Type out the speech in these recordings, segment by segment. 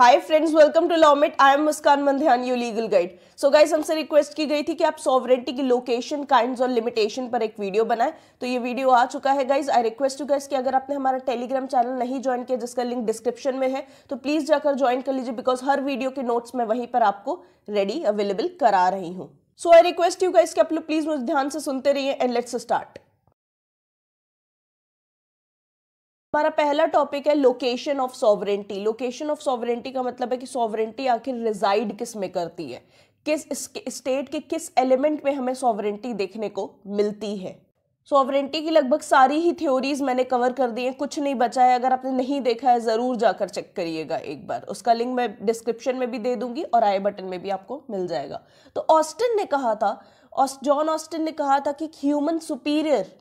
Hi friends welcome to Lawmate I am Muskan Mandhyan you legal guide so guys हमसे request की गई थी कि आप सॉवरेंटी की लोकेशन काइंड्स और लिमिटेशन पर एक वीडियो बनाएं तो ये वीडियो आ चुका है guys I request you guys कि अगर आपने हमारा टेलीग्राम चैनल नहीं ज्वाइन किया जिसका लिंक डिस्क्रिप्शन में है तो प्लीज़ जाकर ज्वाइन कर लीजिए बिकॉज हर वीडियो के नोट्स मैं वहीं पर आपको रेडी अवेलेबल करा रही हूँ so I request you guys कि आप लोग प्लीज़ मुझे ध्यान से सुनते रहिए एंड लेट्स स्टार्ट हमारा पहला टॉपिक है location of sovereignty location of sovereignty का मतलब है कि सॉवरेंटी आखिर रिजाइड किस में करती है किस स्टेट के किस एलिमेंट में हमें सॉवरेंटी देखने को मिलती है सॉवरेंटी की लगभग सारी ही थ्योरीज मैंने कवर कर दी हैं कुछ नहीं बचा है अगर आपने नहीं देखा है ज़रूर जाकर चेक करिएगा एक बार उसका लिंक मैं डिस्क्रिप्शन में भी दे दूंगी और आई बटन में भी आपको मिल जाएगा तो ऑस्टिन ने कहा था जॉन ऑस्टिन ने कहा था कि ह्यूमन सुपीरियर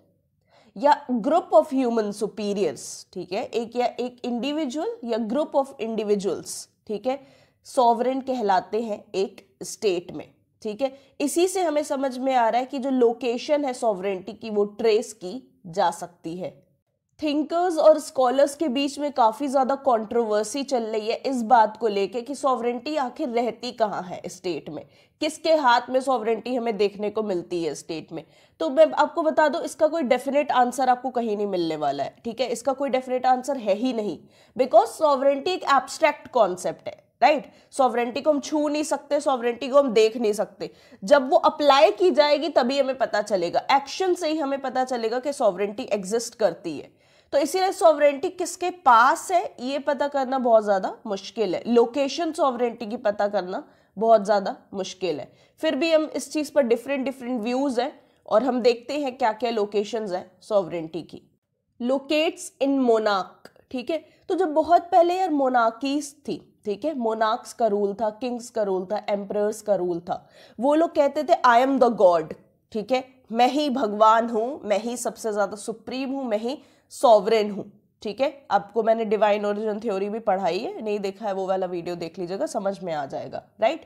या ग्रुप ऑफ ह्यूमन सुपीरियर्स ठीक है एक या एक इंडिविजुअल या ग्रुप ऑफ इंडिविजुअल्स ठीक है सॉवरन कहलाते हैं एक स्टेट में ठीक है इसी से हमें समझ में आ रहा है कि जो लोकेशन है सॉवरेंटी की वो ट्रेस की जा सकती है थिंकर्स और स्कॉलर्स के बीच में काफ़ी ज़्यादा कंट्रोवर्सी चल रही है इस बात को लेके कि सॉवरेंटी आखिर रहती कहाँ है स्टेट में किसके हाथ में सॉवरेंटी हमें देखने को मिलती है स्टेट में तो मैं आपको बता दूँ इसका कोई डेफिनेट आंसर आपको कहीं नहीं मिलने वाला है ठीक है इसका कोई डेफिनेट आंसर है ही नहीं बिकॉज सॉवरेंटी एक एब्स्ट्रैक्ट कॉन्सेप्ट है राइट right? सॉवरेंटी को हम छू नहीं सकते सॉवरेंटी को हम देख नहीं सकते जब वो अप्लाई की जाएगी तभी हमें पता चलेगा एक्शन से ही हमें पता चलेगा कि सॉवरेंटी एग्जिस्ट करती है तो इसीलिए सॉवरेंटी किसके पास है ये पता करना बहुत ज़्यादा मुश्किल है लोकेशन सॉवरेंटी की पता करना बहुत ज़्यादा मुश्किल है फिर भी हम इस चीज़ पर डिफरेंट डिफरेंट व्यूज़ हैं और हम देखते हैं क्या क्या लोकेशन हैं सॉवरेंटी की लोकेट्स इन मोनाक ठीक है तो जब बहुत पहले यार मोनाकीस थी ठीक है मोनाक्स का रूल था किंग्स का रूल था एम्प्रयर्स का रूल था वो लोग कहते थे आई एम द गॉड ठीक है मैं ही भगवान हूँ मैं ही सबसे ज़्यादा सुप्रीम हूँ मैं ही सॉवरेन हूँ ठीक है आपको मैंने डिवाइन ओरिजिन थ्योरी भी पढ़ाई है नहीं देखा है वो वाला वीडियो देख लीजिएगा समझ में आ जाएगा राइट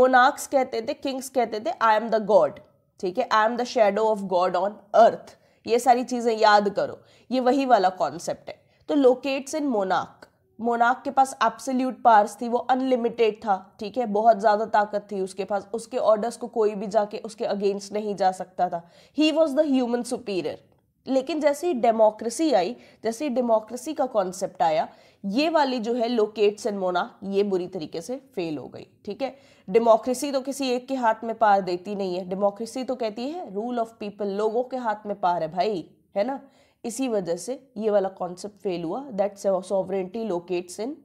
मोनाक्स कहते थे किंग्स कहते थे आई एम द गॉड ठीक है I am the shadow of god on earth ये सारी चीज़ें याद करो ये वही वाला कॉन्सेप्ट है तो लोकेट्स इन मोनाक मोनाक के पास एब्सोल्यूट पार्स थी वो अनलिमिटेड था ठीक है बहुत ज़्यादा ताकत थी उसके पास उसके ऑर्डर्स को कोई भी जाके उसके अगेंस्ट नहीं जा सकता था he was the human superior लेकिन जैसे ही डेमोक्रेसी आई जैसे ही डेमोक्रेसी का कॉन्सेप्ट आया ये वाली जो है लोकेट्स एंड मोना ये बुरी तरीके से फेल हो गई ठीक है डेमोक्रेसी तो किसी एक के हाथ में पार देती नहीं है डेमोक्रेसी तो कहती है रूल ऑफ पीपल लोगों के हाथ में पार है भाई है ना इसी वजह से ये वाला कॉन्सेप्ट फेल हुआ दैट सॉवरेंटी लोकेट्स इन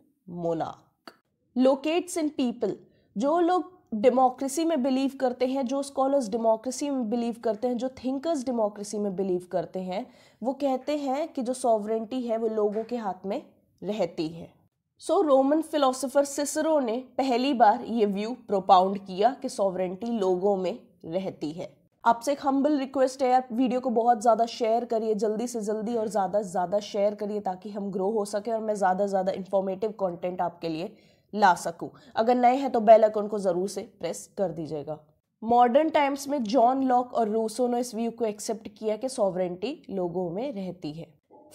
मोनाक लोकेट्स इन पीपल जो लोग डेमोक्रेसी में बिलीव करते हैं जो स्कॉलर्स डेमोक्रेसी में बिलीव करते हैं जो थिंकर्स डेमोक्रेसी में बिलीव करते हैं वो कहते हैं कि जो सॉवरेंटी है वो लोगों के हाथ में रहती है सो रोमन फिलोसोफर सिसरो ने पहली बार ये व्यू प्रोपाउंड किया कि सॉवरेंटी लोगों में रहती है आपसे एक हम्बल रिक्वेस्ट है आप वीडियो को बहुत ज़्यादा शेयर करिए जल्दी से जल्दी और ज़्यादा से ज़्यादा शेयर करिए ताकि हम ग्रो हो सकें और मैं ज़्यादा से ज़्यादा इन्फॉर्मेटिव कॉन्टेंट आपके लिए ला सकूं अगर नए हैं तो बेल अकाउंट को ज़रूर से प्रेस कर दीजिएगा मॉडर्न टाइम्स में जॉन लॉक और रूसो ने इस व्यू को एक्सेप्ट किया कि सॉवरेंटी लोगों में रहती है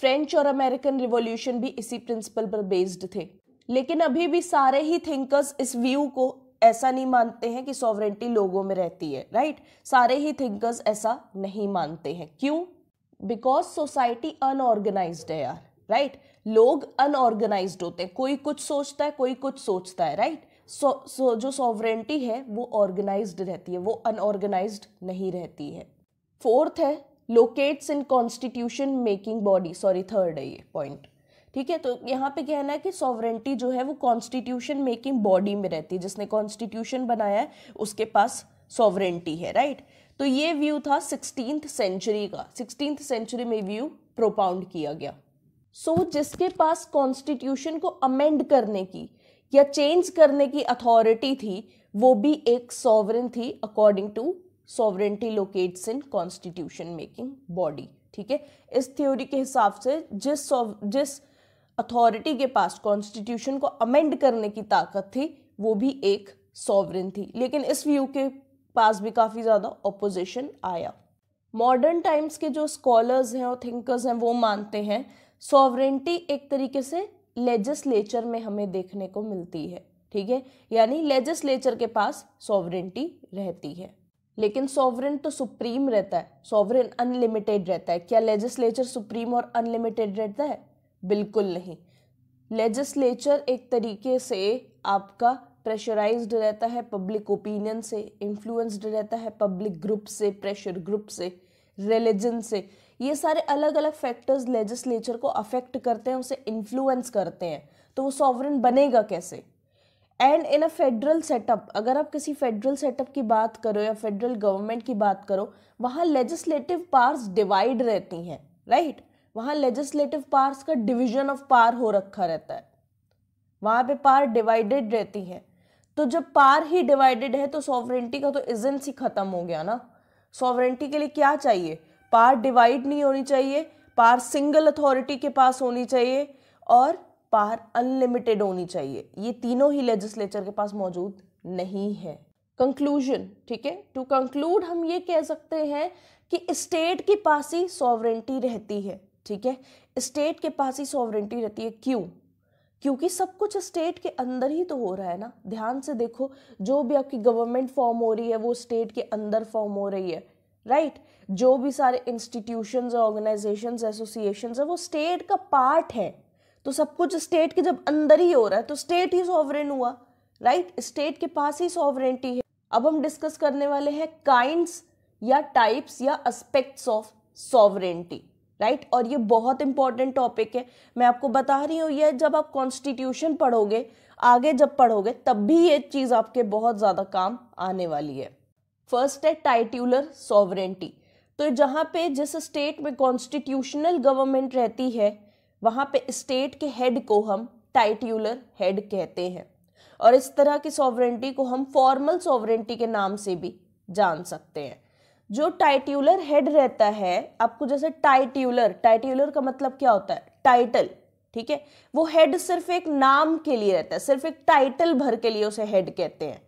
फ्रेंच और अमेरिकन रिवॉल्यूशन भी इसी प्रिंसिपल पर बेस्ड थे लेकिन अभी भी सारे ही थिंकर्स इस व्यू को ऐसा नहीं मानते हैं कि सॉवरेंटी लोगों में रहती है राइट सारे ही थिंकर्स ऐसा नहीं मानते हैं क्यों बिकॉज सोसाइटी अनऑर्गेनाइज है यार राइट right? लोग अनऑर्गेनाइज होते हैं कोई कुछ सोचता है कोई कुछ सोचता है राइट सो सो जो सॉवरेंटी है वो ऑर्गेनाइज रहती है वो अनऑर्गेनाइज नहीं रहती है फोर्थ है locates in constitution making body sorry third है ये पॉइंट ठीक है तो यहाँ पे कहना है कि सॉवरेंटी जो है वो कॉन्स्टिट्यूशन मेकिंग बॉडी में रहती है जिसने कॉन्स्टिट्यूशन बनाया है उसके पास सॉवरेंटी है राइट तो ये व्यू था सिक्सटीन सेंचुरी का सिक्सटीन सेंचुरी में व्यू प्रोपाउंड किया गया सो so, जिसके पास कॉन्स्टिट्यूशन को अमेंड करने की या चेंज करने की अथॉरिटी थी वो भी एक सॉवरन थी according to sovereignty locates in constitution making body ठीक है इस थ्योरी के हिसाब से जिस जिस अथॉरिटी के पास कॉन्स्टिट्यूशन को अमेंड करने की ताकत थी वो भी एक सॉवरन थी लेकिन इस व्यू के पास भी काफ़ी ज़्यादा ऑपोजिशन आया मॉडर्न टाइम्स के जो स्कॉलर्स हैं और थिंकर्स हैं वो मानते हैं सॉवरेंटी एक तरीके से लेजिस्लेचर में हमें देखने को मिलती है ठीक है यानी लेजिस्लेचर के पास सॉवरेंटी रहती है लेकिन सॉवरेन तो सुप्रीम रहता है सॉवरेन अनलिमिटेड रहता है क्या लेजिस्लेचर सुप्रीम और अनलिमिटेड रहता है बिल्कुल नहीं लेजिस्लेचर एक तरीके से आपका प्रेशराइज रहता है पब्लिक ओपिनियन से इन्फ्लुएंस्ड रहता है पब्लिक ग्रुप से प्रेशर ग्रुप से रिलीजन से ये सारे अलग अलग फैक्टर्स लेजिस्लेचर को अफेक्ट करते हैं उसे इन्फ्लुएंस करते हैं तो वो सॉवरन बनेगा कैसे and in a federal setup अगर आप किसी फेडरल सेटअप की बात करो या फेडरल गवर्नमेंट की बात करो वहाँ लेजिस्लेटिव पार्स डिवाइड रहती हैं राइट right? वहाँ लेजिस्लेटिव पार्स का डिविजन ऑफ पार हो रखा रहता है वहाँ पे पार डिवाइडेड रहती तो है तो जब पार ही डिवाइडेड है तो सॉवरेंटी का तो एजेंसी खत्म हो गया ना सॉवरेंटी के लिए क्या चाहिए पार डिवाइड नहीं होनी चाहिए पार सिंगल अथॉरिटी के पास होनी चाहिए और पार अनलिमिटेड होनी चाहिए ये तीनों ही लेजिस्लेचर के पास मौजूद नहीं है कंक्लूजन ठीक है टू कंक्लूड हम ये कह सकते हैं कि स्टेट के पास ही सॉवरेंटी रहती है ठीक है स्टेट के पास ही सॉवरेंटी रहती है क्यों क्योंकि सब कुछ स्टेट के अंदर ही तो हो रहा है ना ध्यान से देखो जो भी आपकी गवर्नमेंट फॉर्म हो रही है वो स्टेट के अंदर फॉर्म हो रही है राइट right? जो भी सारे इंस्टीट्यूशन है ऑर्गेनाइजेशन एसोसिएशन है वो स्टेट का पार्ट है तो सब कुछ स्टेट के जब अंदर ही हो रहा है तो स्टेट ही सॉवरेन हुआ राइट right? स्टेट के पास ही सॉवरेंटी है अब हम डिस्कस करने वाले हैं काइंड्स या टाइप्स या एस्पेक्ट्स ऑफ सॉवरेंटी राइट और ये बहुत इंपॉर्टेंट टॉपिक है मैं आपको बता रही हूँ ये जब आप कॉन्स्टिट्यूशन पढ़ोगे आगे जब पढ़ोगे तब भी ये चीज़ आपके बहुत ज़्यादा काम आने वाली है फर्स्ट है टाइट्यूलर सॉवरेंटी तो जहाँ पे जिस स्टेट में कॉन्स्टिट्यूशनल गवर्नमेंट रहती है वहाँ पे स्टेट के हेड को हम टाइट्यूलर हेड कहते हैं और इस तरह की सॉवरेंटी को हम फॉर्मल सॉवरेंटी के नाम से भी जान सकते हैं जो टाइट्यूलर हेड रहता है आपको जैसे टाइट्यूलर टाइट्यूलर का मतलब क्या होता है टाइटल ठीक है वो हेड सिर्फ एक नाम के लिए रहता है सिर्फ एक टाइटल भर के लिए उसे हेड कहते हैं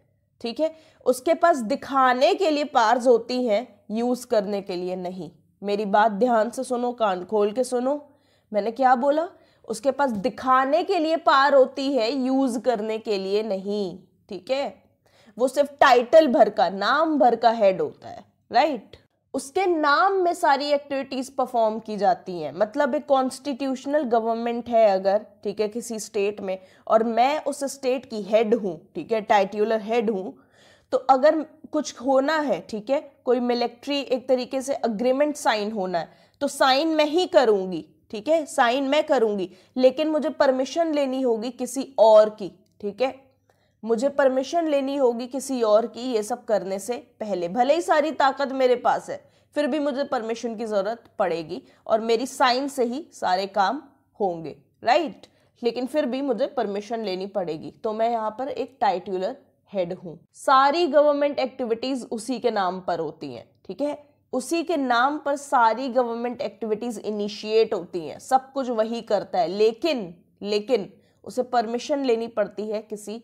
ठीक है उसके पास दिखाने के लिए पार्स होती हैं यूज़ करने के लिए नहीं मेरी बात ध्यान से सुनो कान खोल के सुनो मैंने क्या बोला उसके पास दिखाने के लिए पार होती है यूज़ करने के लिए नहीं ठीक है वो सिर्फ टाइटल भर का नाम भर का हेड होता है राइट उसके नाम में सारी एक्टिविटीज़ परफॉर्म की जाती हैं मतलब एक कॉन्स्टिट्यूशनल गवर्नमेंट है अगर ठीक है किसी स्टेट में और मैं उस स्टेट की हेड हूँ ठीक है टाइट्यूलर हेड हूँ तो अगर कुछ होना है ठीक है कोई मिलिट्री एक तरीके से अग्रीमेंट साइन होना है तो साइन मैं ही करूँगी ठीक है साइन मैं करूँगी लेकिन मुझे परमिशन लेनी होगी किसी और की ठीक है मुझे परमिशन लेनी होगी किसी और की ये सब करने से पहले भले ही सारी ताकत मेरे पास है फिर भी मुझे परमिशन की ज़रूरत पड़ेगी और मेरी साइन से ही सारे काम होंगे राइट लेकिन फिर भी मुझे परमिशन लेनी पड़ेगी तो मैं यहाँ पर एक टाइट्यूलर हेड हूँ सारी गवर्नमेंट एक्टिविटीज़ उसी के नाम पर होती हैं ठीक है उसी के नाम पर सारी गवर्नमेंट एक्टिविटीज़ इनिशिएट होती हैं सब कुछ वही करता है लेकिन लेकिन उसे परमिशन लेनी पड़ती है किसी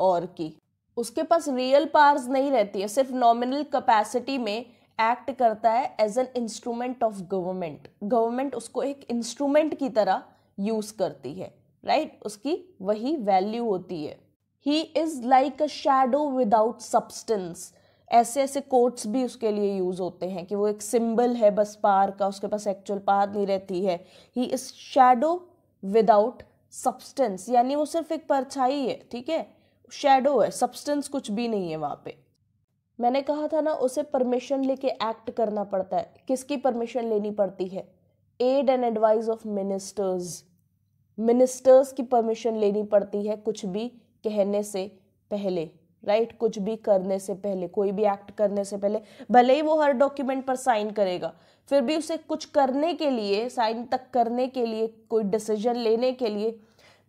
और की उसके पास रियल पावर्स नहीं रहती है सिर्फ नॉमिनल कैपेसिटी में एक्ट करता है as an instrument of government government उसको एक इंस्ट्रूमेंट की तरह यूज करती है राइट right? उसकी वही वैल्यू होती है he is like a shadow without substance ऐसे ऐसे कोट्स भी उसके लिए यूज होते हैं कि वो एक सिंबल है बस पार का उसके पास एक्चुअल पार नहीं रहती है he is shadow without substance यानी वो सिर्फ एक परछाई है ठीक है शेडो है सब्सटेंस कुछ भी नहीं है वहाँ पे मैंने कहा था ना उसे परमिशन लेके एक्ट करना पड़ता है किसकी परमिशन लेनी पड़ती है aid and advice of ministers ministers की परमिशन लेनी पड़ती है कुछ भी कहने से पहले राइट right? कुछ भी करने से पहले कोई भी एक्ट करने से पहले भले ही वो हर डॉक्यूमेंट पर साइन करेगा फिर भी उसे कुछ करने के लिए साइन तक करने के लिए कोई डिसीजन लेने के लिए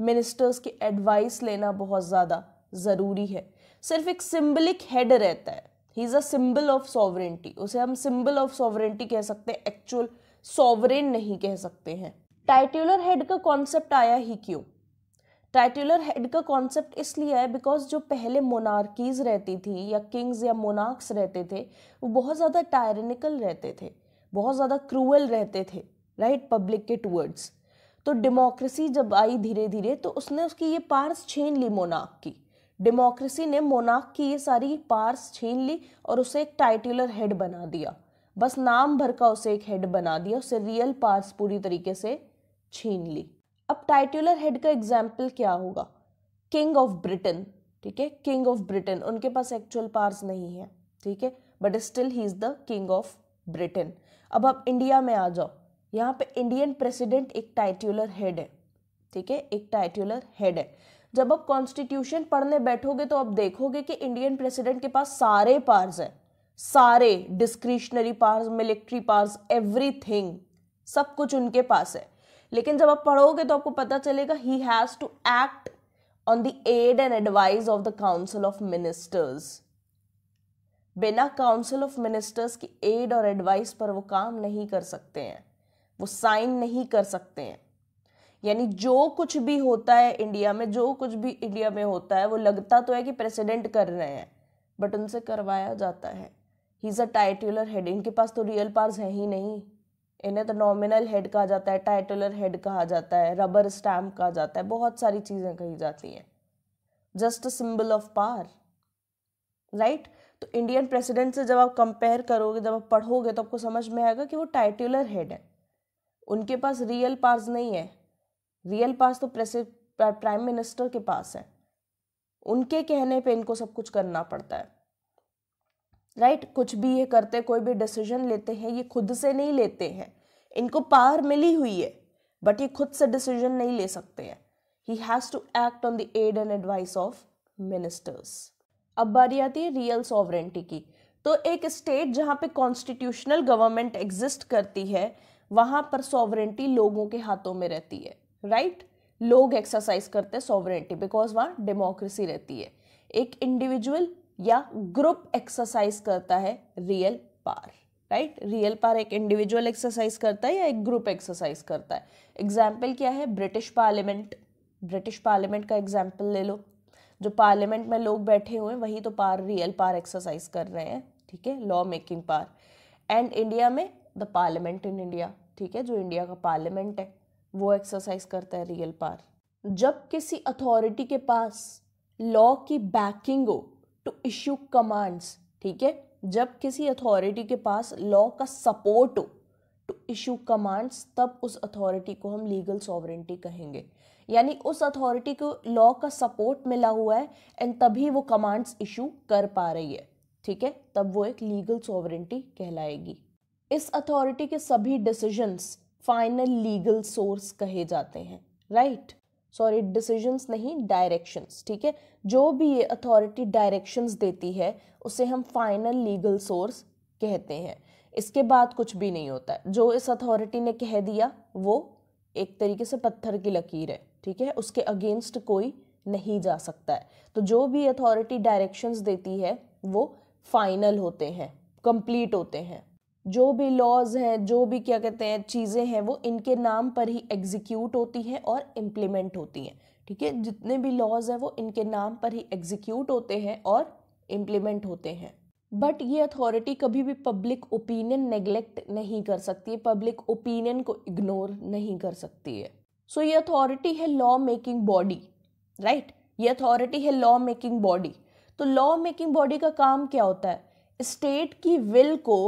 मिनिस्टर्स की एडवाइस लेना बहुत ज़्यादा ज़रूरी है सिर्फ एक सिम्बलिक हेड रहता है he is a symbol of sovereignty उसे हम सिम्बल ऑफ सॉवरेंटी कह सकते हैं एक्चुअल सॉवरेन नहीं कह सकते हैं टाइट्यूलर हेड का कॉन्सेप्ट आया ही क्यों टाइट्यूलर हेड का कॉन्सेप्ट इसलिए है बिकॉज जो पहले मोनार्कीज रहती थी या किंग्स या मोनार्क्स रहते थे वो बहुत ज़्यादा टायरनिकल रहते थे बहुत ज़्यादा क्रूअल रहते थे राइट पब्लिक के टूवर्ड्स तो डेमोक्रेसी जब आई धीरे धीरे तो उसने उसकी ये पार्स छीन ली मोनाक की डेमोक्रेसी ने मोनाक की ये सारी पार्स छीन ली और उसे एक टाइटुलर हेड बना दिया बस नाम भर का उसे एक हेड बना दिया उसे रियल पार्स पूरी तरीके से छीन ली अब टाइटुलर हेड का एग्जाम्पल क्या होगा किंग ऑफ ब्रिटेन ठीक है किंग ऑफ ब्रिटेन उनके पास एक्चुअल पार्स नहीं है ठीक है but still he is the king of Britain अब आप इंडिया में आ जाओ यहाँ पे इंडियन प्रेसिडेंट एक टाइट्यूलर हेड है ठीक है एक टाइट्यूलर हेड है जब आप कॉन्स्टिट्यूशन पढ़ने बैठोगे तो आप देखोगे कि इंडियन प्रेसिडेंट के पास सारे पार्स हैं सारे discretionary powers military powers everything सब कुछ उनके पास है लेकिन जब आप पढ़ोगे तो आपको पता चलेगा he has to act on the aid and advice of the council of ministers बिना काउंसिल ऑफ मिनिस्टर्स की एड और एडवाइस पर वो काम नहीं कर सकते हैं वो साइन नहीं कर सकते हैं यानी जो कुछ भी होता है इंडिया में जो कुछ भी इंडिया में होता है वो लगता तो है कि प्रेसिडेंट कर रहे हैं बट उनसे करवाया जाता है he is a titular head इनके पास तो रियल पार्स है ही नहीं इन्हें तो नॉमिनल हेड कहा जाता है टाइटुलर हेड कहा जाता है रबर स्टैम्प कहा जाता है बहुत सारी चीज़ें कही जाती हैं just a symbol of power right तो इंडियन प्रेसिडेंट से जब आप कंपेयर करोगे जब आप पढ़ोगे तो आपको समझ में आएगा कि वो टाइटुलर हेड है उनके पास रियल पार्स नहीं है रियल पास तो प्राइम मिनिस्टर के पास है उनके कहने पे इनको सब कुछ करना पड़ता है राइट right? कुछ भी ये करते कोई भी डिसीजन लेते हैं ये खुद से नहीं लेते हैं इनको पावर मिली हुई है बट ये खुद से डिसीजन नहीं ले सकते हैं he has to act on the aid and advice of ministers अब बारी आती है रियल सॉवरेंटी की तो एक स्टेट जहाँ पे कॉन्स्टिट्यूशनल गवर्नमेंट एग्जिस्ट करती है वहाँ पर सॉवरेंटी लोगों के हाथों में रहती है राइट right? लोग एक्सरसाइज करते हैं सॉवरेंटी बिकॉज वहाँ डेमोक्रेसी रहती है एक इंडिविजुअल या ग्रुप एक्सरसाइज करता है real power right real power एक इंडिविजुअल एक्सरसाइज करता है या एक ग्रुप एक्सरसाइज करता है एग्जाम्पल क्या है ब्रिटिश पार्लियामेंट ब्रिटिश पार्लियामेंट का एग्जाम्पल ले लो जो पार्लियामेंट में लोग बैठे हुए हैं वही तो पार रियल पार एक्सरसाइज कर रहे हैं ठीक है law making power and India में द पार्लियामेंट इन इंडिया ठीक है जो इंडिया का पार्लियामेंट है वो एक्सरसाइज करता है रियल पार जब किसी अथॉरिटी के पास लॉ की बैकिंग हो टू इश्यू कमांड्स ठीक है जब किसी अथॉरिटी के पास लॉ का सपोर्ट हो टू इशू कमांड्स तब उस अथॉरिटी को हम लीगल सॉवरेंटी कहेंगे यानी उस अथॉरिटी को लॉ का सपोर्ट मिला हुआ है एंड तभी वो कमांड्स इशू कर पा रही है ठीक है तब वो एक लीगल सॉवरेंटी कहलाएगी इस अथॉरिटी के सभी डिसीजंस फाइनल लीगल सोर्स कहे जाते हैं राइट सॉरी डिसीजंस नहीं डायरेक्शंस ठीक है जो भी ये अथॉरिटी डायरेक्शंस देती है उसे हम फाइनल लीगल सोर्स कहते हैं इसके बाद कुछ भी नहीं होता है जो इस अथॉरिटी ने कह दिया वो एक तरीके से पत्थर की लकीर है ठीक है उसके अगेंस्ट कोई नहीं जा सकता है तो जो भी अथॉरिटी डायरेक्शंस देती है वो फाइनल होते हैं कंप्लीट होते हैं जो भी लॉज हैं जो भी क्या कहते हैं चीज़ें हैं वो इनके नाम पर ही एग्जीक्यूट होती हैं और इम्प्लीमेंट होती हैं ठीक है जितने भी लॉज हैं वो इनके नाम पर ही एग्जीक्यूट होते हैं और इम्प्लीमेंट होते हैं बट ये अथॉरिटी कभी भी पब्लिक ओपिनियन नेग्लेक्ट नहीं कर सकती है पब्लिक ओपिनियन को इग्नोर नहीं कर सकती है सो so, ये अथॉरिटी है लॉ मेकिंग बॉडी राइट ये अथॉरिटी है लॉ मेकिंग बॉडी तो लॉ मेकिंग बॉडी का काम क्या होता है स्टेट की विल को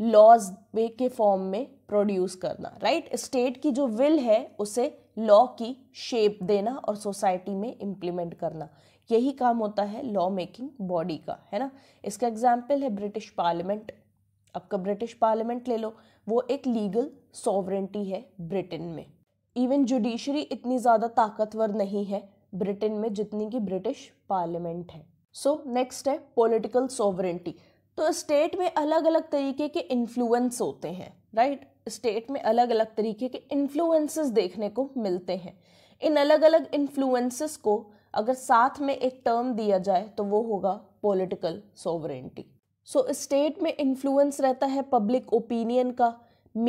लॉज के फॉर्म में प्रोड्यूस करना राइट स्टेट की जो विल है उसे लॉ की शेप देना और सोसाइटी में इम्प्लीमेंट करना यही काम होता है लॉ मेकिंग बॉडी का है ना इसका एग्जाम्पल है ब्रिटिश पार्लियामेंट आपका ब्रिटिश पार्लियामेंट ले लो वो एक लीगल सॉवरेंटी है ब्रिटेन में इवन जुडिशरी इतनी ज़्यादा ताकतवर नहीं है ब्रिटेन में जितनी कि ब्रिटिश पार्लियामेंट है सो नेक्स्ट है पॉलिटिकल सॉवरेंटी तो स्टेट में अलग अलग तरीके के इन्फ्लुएंस होते हैं राइट स्टेट में अलग अलग तरीके के इन्फ्लुएंसेस देखने को मिलते हैं इन अलग अलग इन्फ्लुएंसेस को अगर साथ में एक टर्म दिया जाए तो वो होगा पॉलिटिकल सोवरेंटी सो स्टेट में इन्फ्लुएंस रहता है पब्लिक ओपिनियन का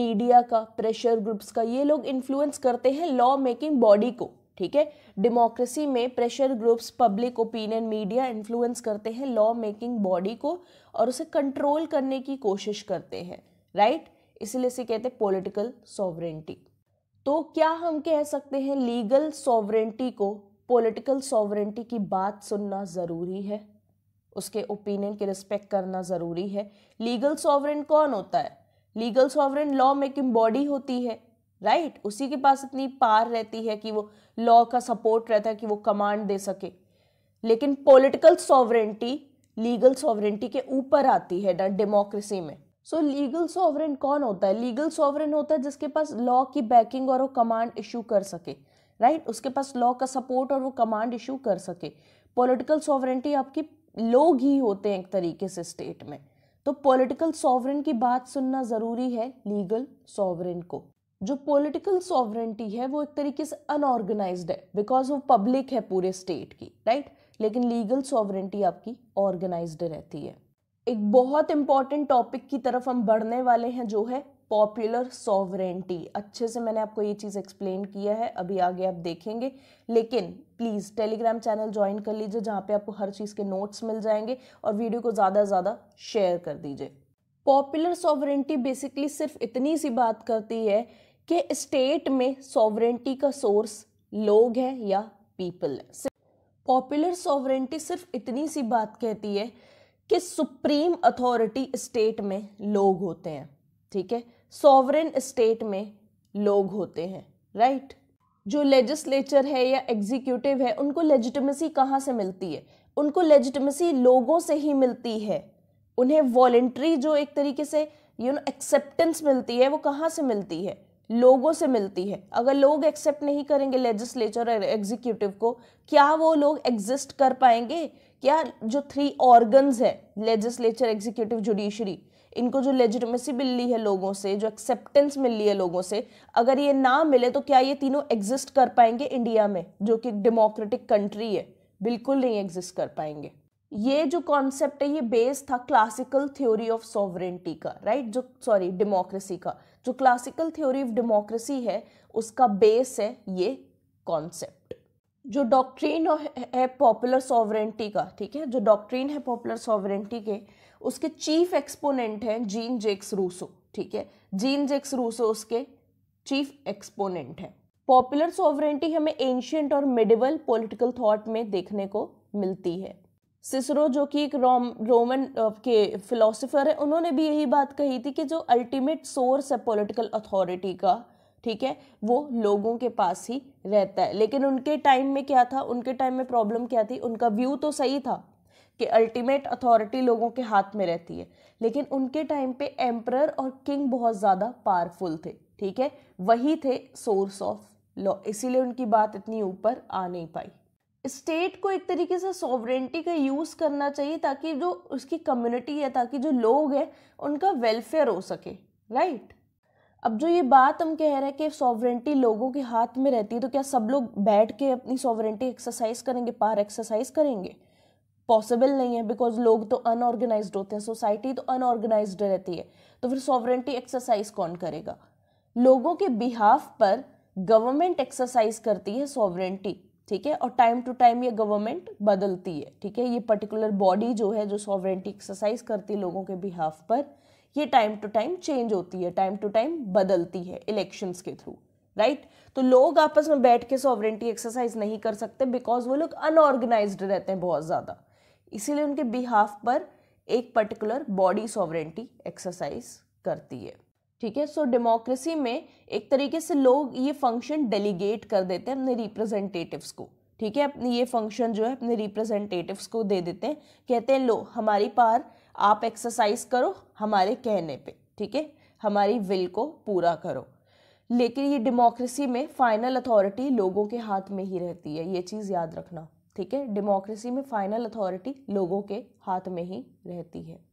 मीडिया का प्रेशर ग्रुप्स का ये लोग इन्फ्लुएंस करते हैं लॉ मेकिंग बॉडी को ठीक है डेमोक्रेसी में pressure groups public opinion media influence करते हैं लॉ मेकिंग बॉडी को और उसे कंट्रोल करने की कोशिश करते हैं राइट इसलिए इसीलिए इसे कहते हैं पोलिटिकल सॉवरेंटी तो क्या हम कह सकते हैं लीगल सॉवरेंटी को पॉलिटिकल सॉवरेंटी की बात सुनना ज़रूरी है उसके ओपिनियन की रिस्पेक्ट करना ज़रूरी है लीगल सॉवरेंट कौन होता है legal sovereign law making body होती है राइट right? उसी के पास इतनी पार रहती है कि वो लॉ का सपोर्ट रहता है कि वो कमांड दे सके लेकिन पॉलिटिकल सॉवरेंटी लीगल सॉवरेंटी के ऊपर आती है डेमोक्रेसी में सो लीगल सॉवरेन कौन होता है लीगल सॉवरेन होता है जिसके पास लॉ की बैकिंग और वो कमांड इशू कर सके राइट right? उसके पास लॉ का सपोर्ट और वो कमांड इशू कर सके पॉलिटिकल सॉवरेंटी आपकी लोग ही होते हैं एक तरीके से स्टेट में तो पॉलिटिकल सॉवरेन की बात सुनना ज़रूरी है लीगल सॉवरेन को जो पॉलिटिकल सॉवरेंटी है वो एक तरीके से अनऑर्गेनाइज्ड है बिकॉज वो पब्लिक है पूरे स्टेट की राइट लेकिन लीगल सॉवरेंटी आपकी ऑर्गेनाइज्ड रहती है एक बहुत इंपॉर्टेंट टॉपिक की तरफ हम बढ़ने वाले हैं जो है पॉपुलर सॉवरेंटी अच्छे से मैंने आपको ये चीज़ एक्सप्लेन किया है अभी आगे आप देखेंगे लेकिन प्लीज़ टेलीग्राम चैनल ज्वाइन कर लीजिए जहाँ पे आपको हर चीज़ के नोट्स मिल जाएंगे और वीडियो को ज़्यादा से ज़्यादा शेयर कर दीजिए पॉपुलर सॉवरेंटी बेसिकली सिर्फ इतनी सी बात करती है कि स्टेट में सॉवरेंटी का सोर्स लोग हैं या पीपल है पॉपुलर सॉवरेंटी सिर्फ इतनी सी बात कहती है कि सुप्रीम अथॉरिटी स्टेट में लोग होते हैं ठीक है सॉवरेन स्टेट में लोग होते हैं राइट जो लेजिस्लेचर है या एग्जीक्यूटिव है उनको लेजिटमेसी कहाँ से मिलती है उनको लेजिटमेसी लोगों से ही मिलती है उन्हें वॉलेंट्री जो एक तरीके से यू नो एक्सेप्टेंस मिलती है वो कहाँ से मिलती है लोगों से मिलती है अगर लोग एक्सेप्ट नहीं करेंगे लेजिस्लेचर और एग्जीक्यूटिव को क्या वो लोग एग्जिस्ट कर पाएंगे क्या जो थ्री ऑर्गन्स है लेजिस्लेचर एग्जीक्यूटिव जुडिशरी इनको जो लेजिटमेसी मिली है लोगों से जो एक्सेप्टेंस मिली है लोगों से अगर ये ना मिले तो क्या ये तीनों एग्जिस्ट कर पाएंगे इंडिया में जो कि डेमोक्रेटिक कंट्री है बिल्कुल नहीं एग्जिस्ट कर पाएंगे ये जो कॉन्सेप्ट है ये बेस था क्लासिकल थ्योरी ऑफ सॉवरेंटी का राइट जो सॉरी डेमोक्रेसी का जो क्लासिकल थ्योरी ऑफ डेमोक्रेसी है उसका बेस है ये कॉन्सेप्ट जो डॉक्ट्रीन है पॉपुलर सॉवरेंटी का ठीक है जो डॉक्ट्रीन है पॉपुलर सॉवरेंटी के उसके चीफ एक्सपोनेंट हैं जीन जेक्स रूसो ठीक है जीन जेक्स रूसो उसके चीफ एक्सपोनेंट हैं पॉपुलर सॉवरेंटी हमें एंशियंट और मिडिवल पॉलिटिकल थॉट में देखने को मिलती है सिसरो जो कि एक रोम रोमन के फिलोसोफर है उन्होंने भी यही बात कही थी कि जो अल्टीमेट सोर्स है पॉलिटिकल अथॉरिटी का ठीक है वो लोगों के पास ही रहता है लेकिन उनके टाइम में क्या था उनके टाइम में प्रॉब्लम क्या थी उनका व्यू तो सही था कि अल्टीमेट अथॉरिटी लोगों के हाथ में रहती है लेकिन उनके टाइम पे एम्प्रर और किंग बहुत ज़्यादा पावरफुल थे ठीक है वही थे सोर्स ऑफ लॉ इसीलिए उनकी बात इतनी ऊपर आ नहीं पाई स्टेट को एक तरीके से सॉवरेंटी का यूज़ करना चाहिए ताकि जो उसकी कम्युनिटी है ताकि जो लोग हैं उनका वेलफेयर हो सके राइट अब जो ये बात हम कह रहे हैं कि सॉवरेंटी लोगों के हाथ में रहती है तो क्या सब लोग बैठ के अपनी सॉवरेंटी एक्सरसाइज करेंगे पार एक्सरसाइज करेंगे पॉसिबल नहीं है बिकॉज लोग तो अनऑर्गेनाइज होते हैं सोसाइटी तो अनऑर्गेनाइज रहती है तो फिर सॉवरेंटी एक्सरसाइज कौन करेगा लोगों के बिहाफ पर गवर्नमेंट एक्सरसाइज करती है सॉवरेंटी ठीक है और टाइम टू टाइम ये गवर्नमेंट बदलती है ठीक है ये पर्टिकुलर बॉडी जो है जो सॉवरेंटी एक्सरसाइज करती है लोगों के बिहाफ पर ये टाइम टू टाइम चेंज होती है टाइम टू टाइम बदलती है इलेक्शंस के थ्रू राइट तो लोग आपस में बैठ के सॉवरेंटी एक्सरसाइज नहीं कर सकते बिकॉज वो लोग अनऑर्गेनाइज रहते हैं बहुत ज़्यादा इसीलिए उनके बिहाफ पर एक पर्टिकुलर बॉडी सॉवरेंटी एक्सरसाइज करती है ठीक है सो डेमोक्रेसी में एक तरीके से लोग ये फंक्शन डेलीगेट कर देते हैं अपने रिप्रेजेंटेटिव्स को ठीक है अपने ये फंक्शन जो है अपने रिप्रेजेंटेटिव्स को दे देते हैं कहते हैं लो हमारी पार आप एक्सरसाइज करो हमारे कहने पे ठीक है हमारी विल को पूरा करो लेकिन ये डेमोक्रेसी में फाइनल अथॉरिटी लोगों के हाथ में ही रहती है ये चीज़ याद रखना ठीक है डेमोक्रेसी में फाइनल अथॉरिटी लोगों के हाथ में ही रहती है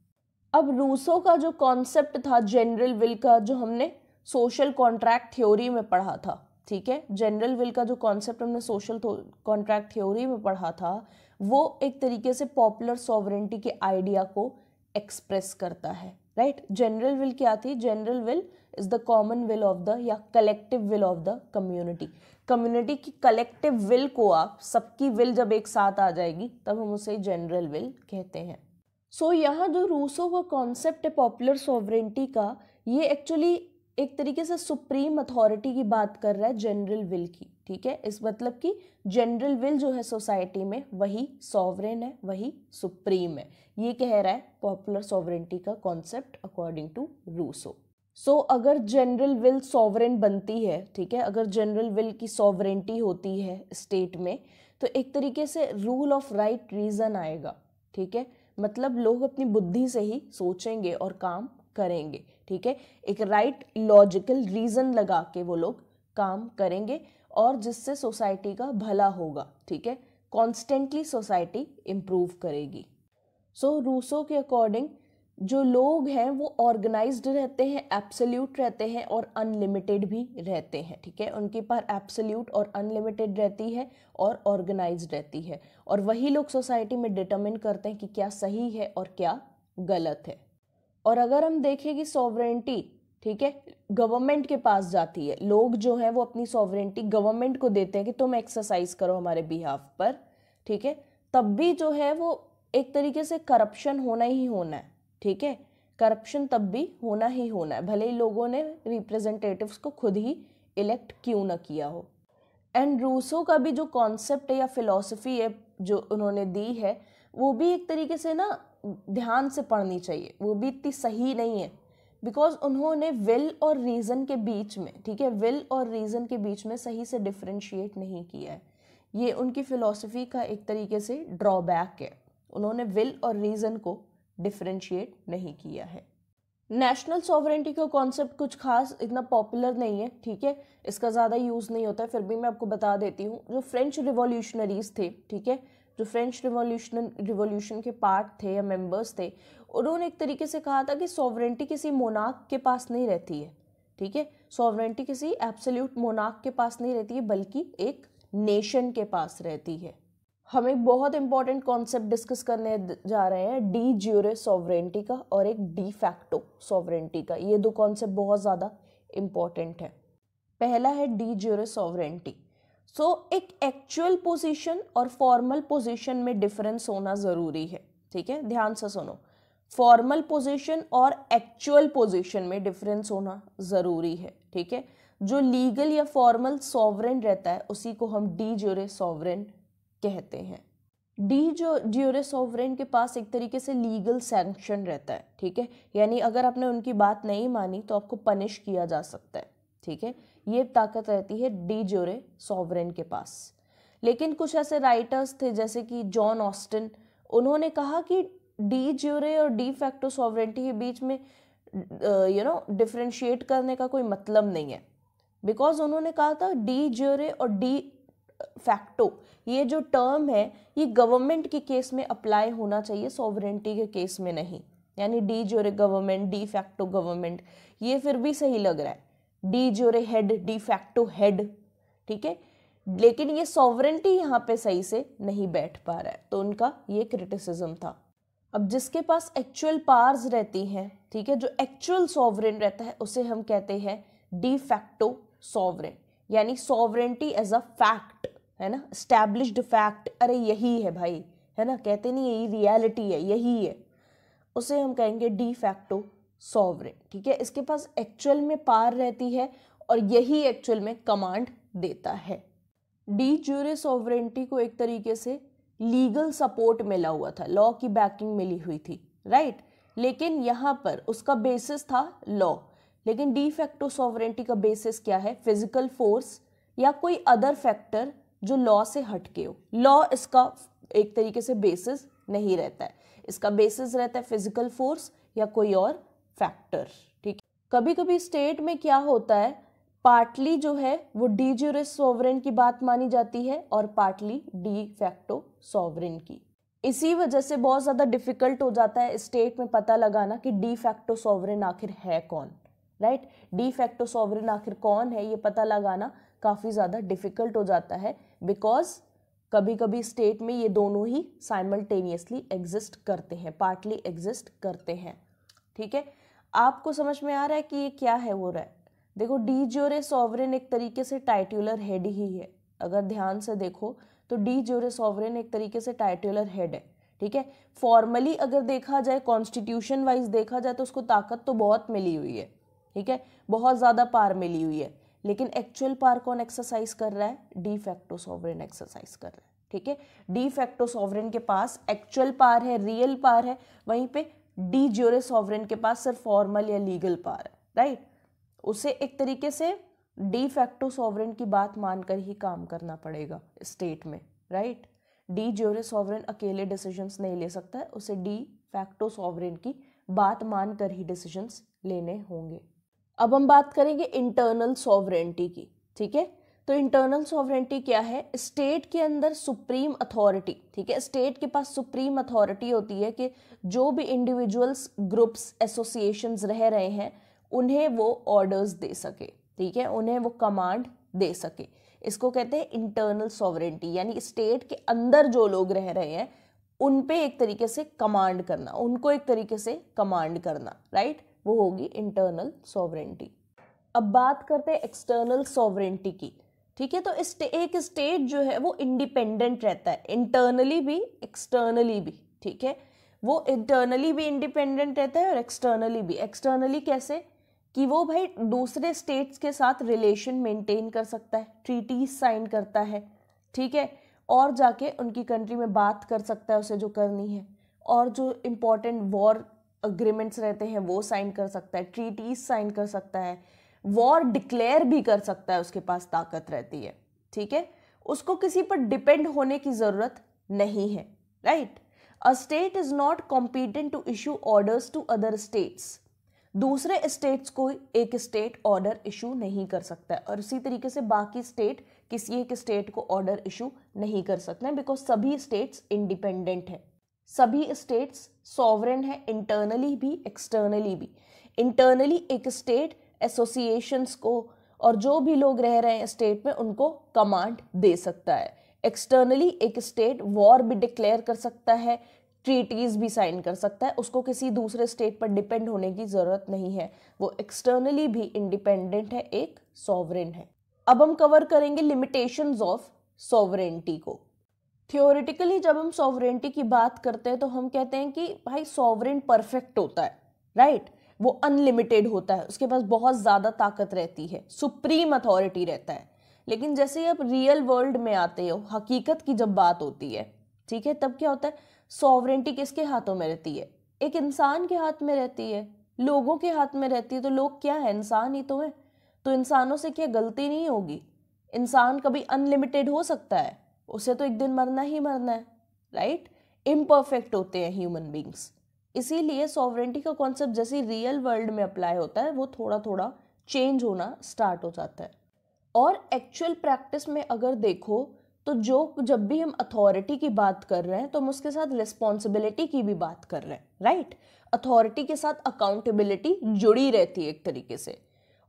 अब रूसो का जो कॉन्सेप्ट था जनरल विल का जो हमने सोशल कॉन्ट्रैक्ट थ्योरी में पढ़ा था ठीक है जनरल विल का जो कॉन्सेप्ट हमने सोशल कॉन्ट्रैक्ट थ्योरी में पढ़ा था वो एक तरीके से पॉपुलर सॉवरेंटी के आइडिया को एक्सप्रेस करता है राइट जनरल विल क्या थी general will is the common will of the या collective will of the community community की कलेक्टिव विल को आप सबकी विल जब एक साथ आ जाएगी तब हम उसे जनरल विल कहते हैं सो so, यहाँ जो रूसो का कॉन्सेप्ट है पॉपुलर सॉवरेंटी का ये एक्चुअली एक तरीके से सुप्रीम अथॉरिटी की बात कर रहा है जनरल विल की ठीक है इस मतलब कि जनरल विल जो है सोसाइटी में वही सॉवरेन है वही सुप्रीम है ये कह रहा है पॉपुलर सॉवरेंटी का concept according to Rousseau so अगर जनरल विल सॉवरेन बनती है ठीक है अगर जनरल विल की सॉवरेंटी होती है स्टेट में तो एक तरीके से रूल ऑफ राइट रीज़न आएगा ठीक है मतलब लोग अपनी बुद्धि से ही सोचेंगे और काम करेंगे ठीक है एक राइट लॉजिकल रीज़न लगा के वो लोग काम करेंगे और जिससे सोसाइटी का भला होगा ठीक है कॉन्स्टेंटली सोसाइटी इम्प्रूव करेगी सो so, रूसो के अकॉर्डिंग जो लोग हैं वो ऑर्गेनाइज्ड रहते हैं एब्सोल्यूट रहते हैं और अनलिमिटेड भी रहते हैं ठीक है उनके पास एब्सोल्यूट और अनलिमिटेड रहती है और ऑर्गेनाइज रहती है और वही लोग सोसाइटी में डिटरमिन करते हैं कि क्या सही है और क्या गलत है और अगर हम देखें कि सॉवरेंटी ठीक है गवर्नमेंट के पास जाती है लोग जो हैं वो अपनी सॉवरेंटी गवर्नमेंट को देते हैं कि तुम एक्सरसाइज करो हमारे बिहाफ पर ठीक है तब भी जो है वो एक तरीके से करप्शन होना ही होना है ठीक है करप्शन तब भी होना ही होना है भले ही लोगों ने रिप्रेजेंटेटिव्स को खुद ही इलेक्ट क्यों ना किया हो एंड रूसो का भी जो कॉन्सेप्ट है या फिलॉसफी है जो उन्होंने दी है वो भी एक तरीके से ना ध्यान से पढ़नी चाहिए वो भी इतनी सही नहीं है बिकॉज उन्होंने विल और रीज़न के बीच में ठीक है विल और रीज़न के बीच में सही से डिफ्रेंशिएट नहीं किया है ये उनकी फ़िलोसफी का एक तरीके से ड्रॉबैक है उन्होंने विल और रीज़न को डिफ्रेंशिएट नहीं किया है नेशनल सॉवरेंटी का कॉन्सेप्ट कुछ खास इतना पॉपुलर नहीं है ठीक है इसका ज़्यादा यूज़ नहीं होता है फिर भी मैं आपको बता देती हूँ जो फ्रेंच रिवॉल्यूशनरीज थे ठीक है जो फ्रेंच रिवॉल्यूशन रिवोल्यूशन के पार्ट थे या मेंबर्स थे उन्होंने एक तरीके से कहा था कि सॉवरेंटी किसी मोनाक के पास नहीं रहती है ठीक है सॉवरेंटी किसी एब्सोल्यूट मोनाक के पास नहीं रहती है बल्कि एक नेशन के पास रहती है हम एक बहुत इंपॉर्टेंट कॉन्सेप्ट डिस्कस करने जा रहे हैं डी ज्यूरे सॉवरेंटी का और एक डी फैक्टो सॉवरेंटी का ये दो कॉन्सेप्ट बहुत ज़्यादा इम्पॉर्टेंट है पहला है डी ज्यूरे सॉवरेंटी सो एक एक्चुअल पोजीशन और फॉर्मल पोजीशन में डिफरेंस होना ज़रूरी है ठीक है ध्यान से सुनो फॉर्मल पोजीशन और एक्चुअल पोजीशन में डिफरेंस होना ज़रूरी है ठीक है जो लीगल या फॉर्मल सॉवरेन रहता है उसी को हम डी ज्यूरे सॉवरेन कहते हैं डी जो ड्यूरे सॉवरेन के पास एक तरीके से लीगल सैंक्शन रहता है ठीक है यानी अगर आपने उनकी बात नहीं मानी तो आपको पनिश किया जा सकता है ठीक है ये ताकत रहती है डी ज्योरे सॉवरेन के पास लेकिन कुछ ऐसे राइटर्स थे जैसे कि जॉन ऑस्टिन उन्होंने कहा कि डी ज्योरे और डी फैक्टो सॉवरेंटी के बीच में यू नो डिफ्रेंशिएट करने का कोई मतलब नहीं है बिकॉज उन्होंने कहा था डी ज्योरे और डी फैक्टो ये जो टर्म है ये गवर्नमेंट के केस में अप्लाई होना चाहिए सॉवरेंटी के केस में नहीं यानी डी जोरे गवर्नमेंट डी फैक्टो गवर्नमेंट ये फिर भी सही लग रहा है डी जोरे हेड डी फैक्टो हेड ठीक है लेकिन ये सॉवरेंटी यहाँ पे सही से नहीं बैठ पा रहा है तो उनका ये क्रिटिसिज्म था अब जिसके पास एक्चुअल पार्स रहती हैं ठीक है जो एक्चुअल सॉवरेन रहता है उसे हम कहते हैं डी फैक्टो सॉवरेन यानी सॉवरेंटी एज अ फैक्ट है ना स्टैब्लिश्ड फैक्ट अरे यही है भाई है ना कहते नहीं यही रियलिटी है यही है उसे हम कहेंगे डी फैक्टो सॉवरेन ठीक है इसके पास एक्चुअल में पार रहती है और यही एक्चुअल में कमांड देता है डी जूरे सॉवरेंटी को एक तरीके से लीगल सपोर्ट मिला हुआ था लॉ की बैकिंग मिली हुई थी राइट लेकिन यहाँ पर उसका बेसिस था लॉ लेकिन डी फैक्टो सॉवरेंटी का बेसिस क्या है फिजिकल फोर्स या कोई अदर फैक्टर जो लॉ से हटके हो लॉ इसका एक तरीके से बेसिस नहीं रहता है इसका बेसिस रहता है फिजिकल फोर्स या कोई और फैक्टर ठीक कभी कभी स्टेट में क्या होता है पार्टली जो है वो डी जूरिस की बात मानी जाती है और पार्टली डी फैक्टो सॉवरेन की इसी वजह से बहुत ज़्यादा डिफिकल्ट हो जाता है स्टेट में पता लगाना कि डी फैक्टो सॉवरेन आखिर है कौन राइट डी फैक्टो सॉवरिन आखिर कौन है ये पता लगाना काफ़ी ज़्यादा डिफिकल्ट हो जाता है बिकॉज कभी कभी स्टेट में ये दोनों ही साइमल्टेनियसली एग्जिस्ट करते हैं पार्टली एग्जिस्ट करते हैं ठीक है आपको समझ में आ रहा है कि ये क्या है वो रहा है देखो डी जोरे सॉवरेन एक तरीके से टाइट्यूलर हेड ही है अगर ध्यान से देखो तो डी जोरे सॉवरेन एक तरीके से टाइट्यूलर हेड है ठीक है फॉर्मली अगर देखा जाए कॉन्स्टिट्यूशन वाइज देखा जाए तो उसको ताकत तो बहुत मिली हुई है ठीक है बहुत ज़्यादा पार मिली हुई है लेकिन एक्चुअल पार कौन एक्सरसाइज कर रहा है डी फैक्टो सॉवरेन एक्सरसाइज कर रहा है ठीक है डी फैक्टो सॉवरेन के पास एक्चुअल पार है रियल पार है वहीं पे डी ज्योरे सॉवरेन के पास सिर्फ फॉर्मल या लीगल पार है राइट उसे एक तरीके से डी फैक्टो सॉवरेन की बात मानकर ही काम करना पड़ेगा स्टेट में राइट डी ज्योरे सॉवरेन अकेले डिसीजंस नहीं ले सकता है उसे डी फैक्टो सॉवरेन की बात मानकर ही डिसीजंस लेने होंगे अब हम बात करेंगे इंटरनल सॉवरेंटी की ठीक है तो इंटरनल सॉवरेंटी क्या है स्टेट के अंदर सुप्रीम अथॉरिटी ठीक है स्टेट के पास सुप्रीम अथॉरिटी होती है कि जो भी इंडिविजुअल्स ग्रुप्स एसोसिएशंस रह रहे हैं उन्हें वो ऑर्डर्स दे सके ठीक है उन्हें वो कमांड दे सके इसको कहते हैं इंटरनल सॉवरेंटी यानी स्टेट के अंदर जो लोग रह रहे हैं उन पे एक तरीके से कमांड करना उनको एक तरीके से कमांड करना राइट right? वो होगी इंटरनल सॉवरेंटी अब बात करते हैं एक्सटर्नल सॉवरेंटी की ठीक है तो इस एक स्टेट जो है वो इंडिपेंडेंट रहता है इंटरनली भी एक्सटर्नली भी ठीक है वो इंटरनली भी इंडिपेंडेंट रहता है और एक्सटर्नली भी एक्सटर्नली कैसे कि वो भाई दूसरे स्टेट्स के साथ रिलेशन मेंटेन कर सकता है ट्रीटीज साइन करता है ठीक है और जाके उनकी कंट्री में बात कर सकता है उसे जो करनी है और जो इम्पोर्टेंट वॉर अग्रीमेंट्स रहते हैं वो साइन कर सकता है ट्रीटीज साइन कर सकता है वॉर डिक्लेयर भी कर सकता है उसके पास ताकत रहती है ठीक है उसको किसी पर डिपेंड होने की ज़रूरत नहीं है right a state is not competent to issue orders to other states दूसरे स्टेट्स को एक स्टेट ऑर्डर इशू नहीं कर सकता है और इसी तरीके से बाकी स्टेट किसी एक स्टेट को ऑर्डर इशू नहीं कर सकते हैं बिकॉज सभी स्टेट्स इंडिपेंडेंट हैं सभी स्टेट्स सॉवरेन है इंटरनली भी एक्सटर्नली भी इंटरनली एक स्टेट एसोसिएशंस को और जो भी लोग रह रहे हैं स्टेट में उनको कमांड दे सकता है एक्सटर्नली एक स्टेट वॉर भी डिक्लेयर कर सकता है ट्रीटीज भी साइन कर सकता है उसको किसी दूसरे स्टेट पर डिपेंड होने की ज़रूरत नहीं है वो एक्सटर्नली भी इंडिपेंडेंट है एक सॉवरेन है अब हम कवर करेंगे लिमिटेशंस ऑफ सॉवरेंटी को थियोरिटिकली जब हम सॉवरेंटी की बात करते हैं तो हम कहते हैं कि भाई सॉवरेन परफेक्ट होता है राइट right? वो अनलिमिटेड होता है उसके पास बहुत ज़्यादा ताकत रहती है सुप्रीम अथॉरिटी रहता है लेकिन जैसे ही आप रियल वर्ल्ड में आते हो हकीकत की जब बात होती है ठीक है तब क्या होता है सॉवरेंटी किसके हाथों में रहती है एक इंसान के हाथ में रहती है लोगों के हाथ में रहती है तो लोग क्या है इंसान ही तो है तो इंसानों से क्या गलती नहीं होगी इंसान कभी अनलिमिटेड हो सकता है उसे तो एक दिन मरना ही मरना है राइट इम्परफेक्ट होते हैं ह्यूमन बींग्स इसीलिए सॉवरेंटी का कॉन्सेप्ट जैसे रियल वर्ल्ड में अप्लाई होता है वो थोड़ा थोड़ा चेंज होना स्टार्ट हो जाता है और एक्चुअल प्रैक्टिस में अगर देखो तो जो जब भी हम अथॉरिटी की बात कर रहे हैं तो हम उसके साथ रिस्पॉन्सिबिलिटी की भी बात कर रहे हैं राइट right? अथॉरिटी के साथ अकाउंटेबिलिटी जुड़ी रहती है एक तरीके से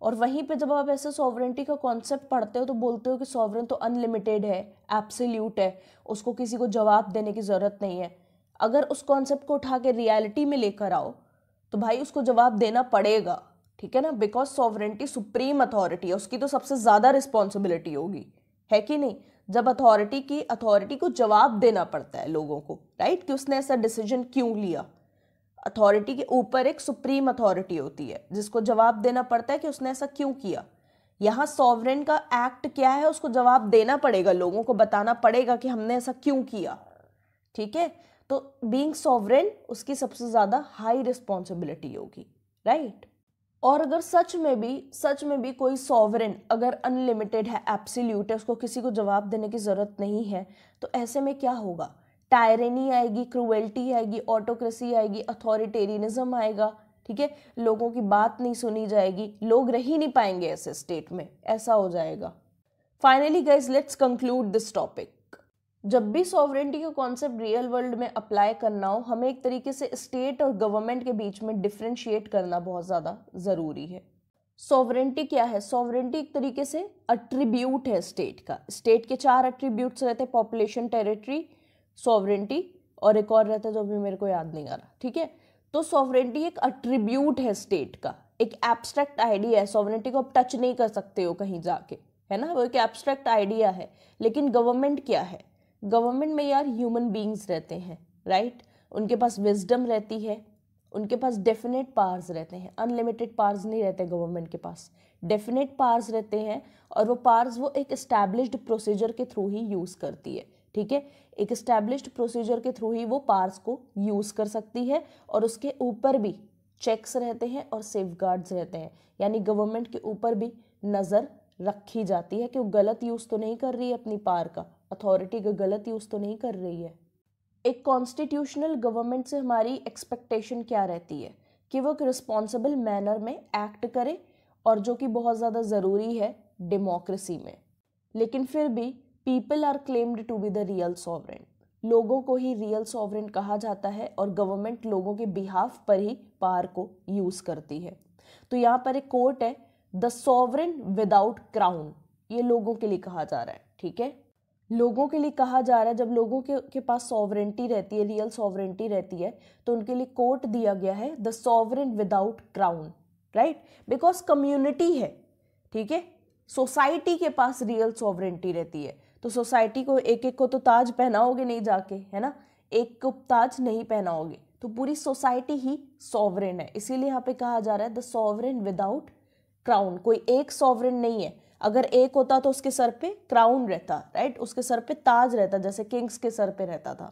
और वहीं पे जब आप ऐसे सॉवरेंटी का कॉन्सेप्ट पढ़ते हो तो बोलते हो कि सॉवरन तो अनलिमिटेड है एप्सल्यूट है उसको किसी को जवाब देने की ज़रूरत नहीं है अगर उस कॉन्सेप्ट को उठा के रियलिटी में लेकर आओ तो भाई उसको जवाब देना पड़ेगा ठीक है ना बिकॉज सॉवरेंटी सुप्रीम अथॉरिटी है उसकी तो सबसे ज़्यादा रिस्पॉन्सिबिलिटी होगी है कि नहीं जब अथॉरिटी की अथॉरिटी को जवाब देना पड़ता है लोगों को राइट कि उसने ऐसा डिसीजन क्यों लिया अथॉरिटी के ऊपर एक सुप्रीम अथॉरिटी होती है जिसको जवाब देना पड़ता है कि उसने ऐसा क्यों किया यहाँ सॉवरेन का एक्ट क्या है उसको जवाब देना पड़ेगा लोगों को बताना पड़ेगा कि हमने ऐसा क्यों किया ठीक है तो बीइंग सॉवरेन उसकी सबसे ज़्यादा हाई रिस्पॉन्सिबिलिटी होगी राइट और अगर सच में भी सच में भी कोई सॉवरेन अगर अनलिमिटेड है एप्सिल्यूट है उसको किसी को जवाब देने की ज़रूरत नहीं है तो ऐसे में क्या होगा टायरनी आएगी क्रुएल्टी आएगी ऑटोक्रेसी आएगी अथॉरिटेरियनिज्म आएगा ठीक है लोगों की बात नहीं सुनी जाएगी लोग रह ही नहीं पाएंगे ऐसे स्टेट में ऐसा हो जाएगा finally guys let's conclude this topic जब भी सॉवरेंटी का कॉन्सेप्ट रियल वर्ल्ड में अप्लाई करना हो हमें एक तरीके से स्टेट और गवर्नमेंट के बीच में डिफ्रेंशिएट करना बहुत ज़्यादा ज़रूरी है सॉवरेंटी क्या है सॉवरेंटी एक तरीके से अट्रीब्यूट है स्टेट का स्टेट के चार अट्रीब्यूट्स रहते हैं पॉपुलेशन टेरिटरी सॉवरेंटी और एक और रहता है जो अभी मेरे को याद नहीं आ रहा ठीक है तो सॉवरेंटी एक अट्रीब्यूट है स्टेट का एक एब्स्ट्रैक्ट आइडिया है सॉवरेंटी को आप टच नहीं कर सकते हो कहीं जाके है ना वो एक एब्स्ट्रैक्ट आइडिया है लेकिन गवर्नमेंट क्या है गवर्नमेंट में यार ह्यूमन बींग्स रहते हैं राइट उनके पास विजडम रहती है उनके पास डेफिनेट पावर्स रहते हैं अनलिमिटेड पावर्स नहीं रहते गवर्नमेंट के पास डेफिनेट पावर्स रहते हैं और वो पावर्स वो एक इस्टेब्लिश्ड प्रोसीजर के थ्रू ही यूज़ करती है ठीक है एक स्टैब्लिश्ड प्रोसीजर के थ्रू ही वो पार्स को यूज़ कर सकती है और उसके ऊपर भी चेक्स रहते हैं और सेफ रहते हैं यानी गवर्नमेंट के ऊपर भी नज़र रखी जाती है कि वो गलत यूज़ तो नहीं कर रही है अपनी पार का अथॉरिटी का गलत यूज़ तो नहीं कर रही है एक कॉन्स्टिट्यूशनल गवर्नमेंट से हमारी एक्सपेक्टेशन क्या रहती है कि वो एक रिस्पॉन्सिबल मैनर में एक्ट करे और जो कि बहुत ज़्यादा ज़रूरी है डेमोक्रेसी में लेकिन फिर भी people are claimed to be the real sovereign लोगों को ही रियल सॉवरन कहा जाता है और गवर्नमेंट लोगों के बिहाफ पर ही पार को यूज़ करती है तो यहाँ पर एक कोर्ट है द सॉवरन विदाउट क्राउन ये लोगों के लिए कहा जा रहा है ठीक है लोगों के लिए कहा जा रहा है जब लोगों के के पास सॉवरेंटी रहती है रियल सॉवरेंटी रहती है तो उनके लिए कोर्ट दिया गया है the sovereign without crown right because community है ठीक है सोसाइटी के पास रियल सॉवरेंटी रहती है तो सोसाइटी को एक एक को तो ताज पहनाओगे नहीं जाके है ना एक को ताज नहीं पहनाओगे तो पूरी सोसाइटी ही सॉवरेन है इसीलिए यहाँ पे कहा जा रहा है द सॉवरेन विदाउट क्राउन कोई एक सॉवरेन नहीं है अगर एक होता तो उसके सर पे क्राउन रहता राइट उसके सर पे ताज रहता जैसे किंग्स के सर पे रहता था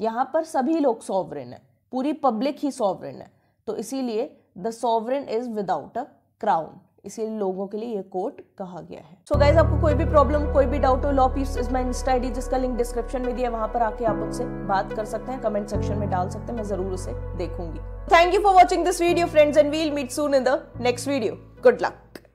यहाँ पर सभी लोग सॉवरेन है पूरी पब्लिक ही सॉवरेन है तो इसीलिए the sovereign is without a crown इसीलिए लोगों के लिए ये कोर्ट कहा गया है सो so गाइज आपको कोई भी प्रॉब्लम कोई भी डाउट हो law piece is my Insta ID जिसका लिंक डिस्क्रिप्शन में दिया वहां पर आके आप उनसे बात कर सकते हैं कमेंट सेक्शन में डाल सकते हैं मैं जरूर उसे देखूंगी thank you for watching this video friends and we'll meet soon in the next video good luck